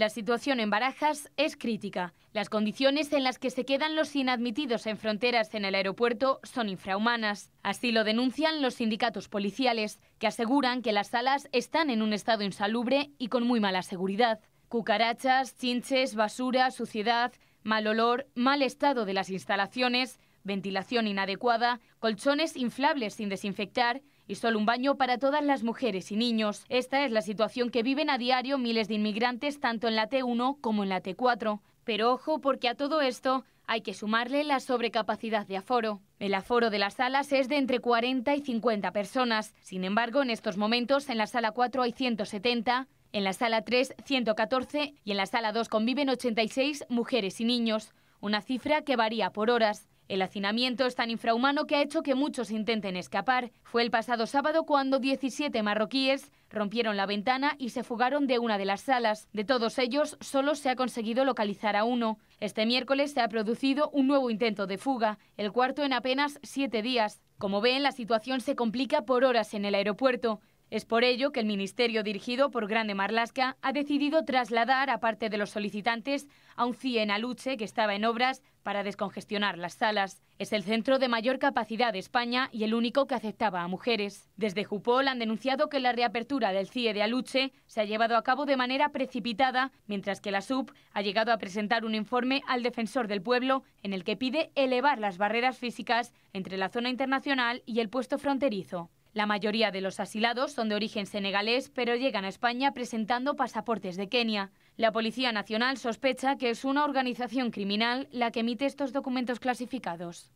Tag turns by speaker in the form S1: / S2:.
S1: La situación en Barajas es crítica. Las condiciones en las que se quedan los inadmitidos en fronteras en el aeropuerto son infrahumanas. Así lo denuncian los sindicatos policiales, que aseguran que las salas están en un estado insalubre y con muy mala seguridad. Cucarachas, chinches, basura, suciedad, mal olor, mal estado de las instalaciones, ventilación inadecuada, colchones inflables sin desinfectar y solo un baño para todas las mujeres y niños. Esta es la situación que viven a diario miles de inmigrantes tanto en la T1 como en la T4. Pero ojo porque a todo esto hay que sumarle la sobrecapacidad de aforo. El aforo de las salas es de entre 40 y 50 personas. Sin embargo, en estos momentos en la sala 4 hay 170, en la sala 3 114 y en la sala 2 conviven 86 mujeres y niños, una cifra que varía por horas. El hacinamiento es tan infrahumano que ha hecho que muchos intenten escapar. Fue el pasado sábado cuando 17 marroquíes rompieron la ventana y se fugaron de una de las salas. De todos ellos, solo se ha conseguido localizar a uno. Este miércoles se ha producido un nuevo intento de fuga, el cuarto en apenas siete días. Como ven, la situación se complica por horas en el aeropuerto. Es por ello que el ministerio dirigido por Grande Marlasca ha decidido trasladar a parte de los solicitantes a un CIE en Aluche que estaba en obras para descongestionar las salas. Es el centro de mayor capacidad de España y el único que aceptaba a mujeres. Desde Jupol han denunciado que la reapertura del CIE de Aluche se ha llevado a cabo de manera precipitada, mientras que la SUP ha llegado a presentar un informe al defensor del pueblo en el que pide elevar las barreras físicas entre la zona internacional y el puesto fronterizo. La mayoría de los asilados son de origen senegalés, pero llegan a España presentando pasaportes de Kenia. La Policía Nacional sospecha que es una organización criminal la que emite estos documentos clasificados.